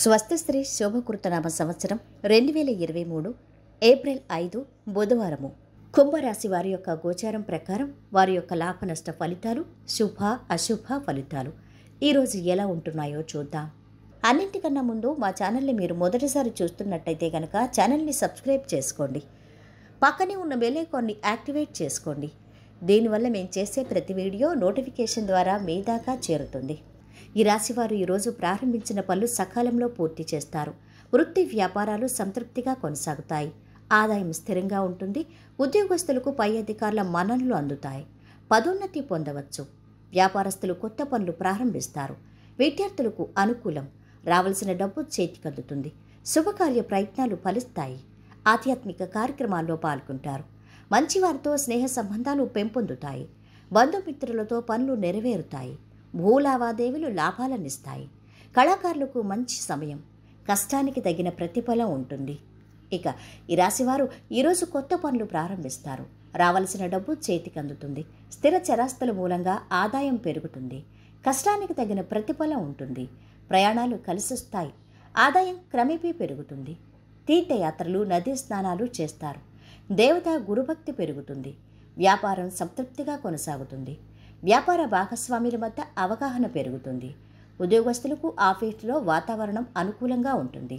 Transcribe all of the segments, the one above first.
స్వస్థస్త్రీ శోభకృతనామ సంవత్సరం రెండు వేల ఇరవై మూడు ఏప్రిల్ ఐదు బుధవారము కుంభరాశి వారి యొక్క గోచారం ప్రకారం వారి యొక్క లాభ నష్ట ఫలితాలు శుభ అశుభ ఫలితాలు ఈరోజు ఎలా ఉంటున్నాయో చూద్దాం అన్నింటికన్నా ముందు మా ఛానల్ని మీరు మొదటిసారి చూస్తున్నట్టయితే కనుక ఛానల్ని సబ్స్క్రైబ్ చేసుకోండి పక్కనే ఉన్న కొన్ని యాక్టివేట్ చేసుకోండి దీనివల్ల మేము చేసే ప్రతి వీడియో నోటిఫికేషన్ ద్వారా మీ దాకా చేరుతుంది ఈ రాశివారు ఈరోజు ప్రారంభించిన పనులు సకాలంలో పూర్తి చేస్తారు వృత్తి వ్యాపారాలు సంతృప్తిగా కొనసాగుతాయి ఆదాయం స్థిరంగా ఉంటుంది ఉద్యోగస్తులకు పై అధికారుల మననలు అందుతాయి పదోన్నతి పొందవచ్చు వ్యాపారస్తులు కొత్త పనులు ప్రారంభిస్తారు విద్యార్థులకు అనుకూలం రావలసిన డబ్బు చేతికందుతుంది శుభకార్య ప్రయత్నాలు ఫలిస్తాయి ఆధ్యాత్మిక కార్యక్రమాల్లో పాల్గొంటారు మంచివారితో స్నేహ సంబంధాలు పెంపొందుతాయి బంధుమిత్రులతో పనులు నెరవేరుతాయి భూ లావాదేవీలు లాభాలనిస్తాయి కళాకారులకు మంచి సమయం కష్టానికి తగిన ప్రతిఫలం ఉంటుంది ఇక ఈ రాశివారు ఈరోజు కొత్త పనులు ప్రారంభిస్తారు రావలసిన డబ్బు చేతికి అందుతుంది స్థిర చరాస్తుల మూలంగా ఆదాయం పెరుగుతుంది కష్టానికి తగిన ప్రతిఫలం ఉంటుంది ప్రయాణాలు కలిసిస్తాయి ఆదాయం క్రమేపీ పెరుగుతుంది తీర్థయాత్రలు నదీ స్నానాలు చేస్తారు దేవత గురుభక్తి పెరుగుతుంది వ్యాపారం సంతృప్తిగా కొనసాగుతుంది వ్యాపార భాగస్వాముల మధ్య అవగాహన పెరుగుతుంది ఉద్యోగస్తులకు ఆఫీసులో వాతావరణం అనుకూలంగా ఉంటుంది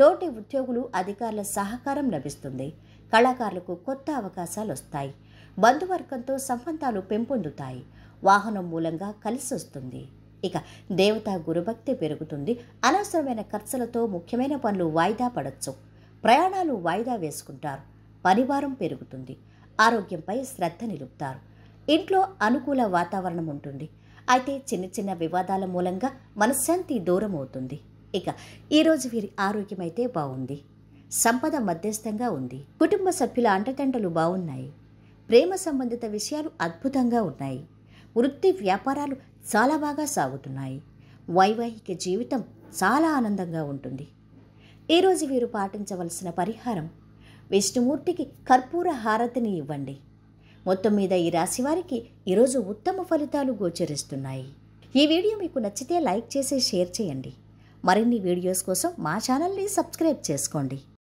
తోటి ఉద్యోగులు అధికారుల సహకారం లభిస్తుంది కళాకారులకు కొత్త అవకాశాలు వస్తాయి బంధువర్గంతో సంబంధాలు పెంపొందుతాయి వాహనం మూలంగా కలిసి వస్తుంది ఇక దేవత గురుభక్తి పెరుగుతుంది అనవసరమైన ఖర్చులతో ముఖ్యమైన పనులు వాయిదా పడవచ్చు ప్రయాణాలు వాయిదా వేసుకుంటారు పరివారం పెరుగుతుంది ఆరోగ్యంపై శ్రద్ధ నిలుపుతారు ఇంట్లో అనుకూల వాతావరణం ఉంటుంది అయితే చిన్న చిన్న వివాదాల మూలంగా మనశ్శాంతి దూరం అవుతుంది ఇక ఈరోజు వీరి ఆరోగ్యం అయితే బాగుంది సంపద మధ్యస్థంగా ఉంది కుటుంబ సభ్యుల అంటటంటలు బాగున్నాయి ప్రేమ సంబంధిత విషయాలు అద్భుతంగా ఉన్నాయి వృత్తి వ్యాపారాలు చాలా బాగా సాగుతున్నాయి వైవాహిక జీవితం చాలా ఆనందంగా ఉంటుంది ఈరోజు వీరు పాటించవలసిన పరిహారం విష్ణుమూర్తికి కర్పూర హారతిని ఇవ్వండి మొత్తం మీద ఈ రాశి వారికి ఈరోజు ఉత్తమ ఫలితాలు గోచరిస్తున్నాయి ఈ వీడియో మీకు నచ్చితే లైక్ చేసి షేర్ చేయండి మరిన్ని వీడియోస్ కోసం మా ఛానల్ని సబ్స్క్రైబ్ చేసుకోండి